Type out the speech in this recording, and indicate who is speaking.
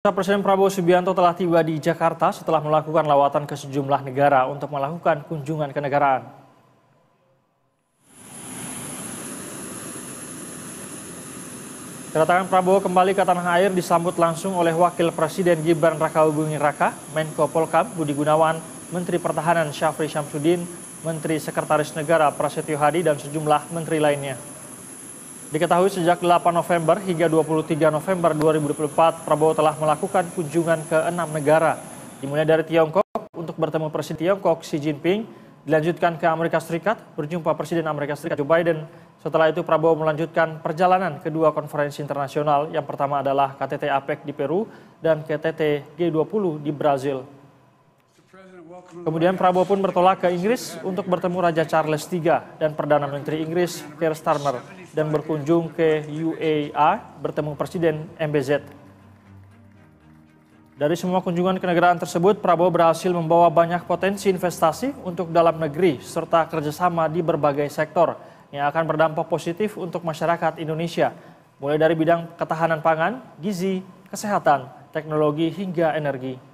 Speaker 1: Presiden Prabowo Subianto telah tiba di Jakarta setelah melakukan lawatan ke sejumlah negara untuk melakukan kunjungan kenegaraan. Kedatangan Prabowo kembali ke tanah air disambut langsung oleh Wakil Presiden Gibran Raka Buming Raka, Menko Polkam Budi Gunawan, Menteri Pertahanan Syafri Syamsuddin, Menteri Sekretaris Negara Prasetyo Hadi, dan sejumlah menteri lainnya. Diketahui sejak 8 November hingga 23 November 2024, Prabowo telah melakukan kunjungan ke enam negara, dimulai dari Tiongkok untuk bertemu Presiden Tiongkok Xi Jinping, dilanjutkan ke Amerika Serikat, berjumpa Presiden Amerika Serikat Joe Biden. Setelah itu Prabowo melanjutkan perjalanan kedua konferensi internasional, yang pertama adalah KTT APEC di Peru dan KTT G20 di Brazil. Kemudian Prabowo pun bertolak ke Inggris untuk bertemu Raja Charles III dan Perdana Menteri Inggris Keir Starmer dan berkunjung ke UAE bertemu Presiden MBZ. Dari semua kunjungan kenegaraan tersebut, Prabowo berhasil membawa banyak potensi investasi untuk dalam negeri serta kerjasama di berbagai sektor yang akan berdampak positif untuk masyarakat Indonesia, mulai dari bidang ketahanan pangan, gizi, kesehatan, teknologi, hingga energi.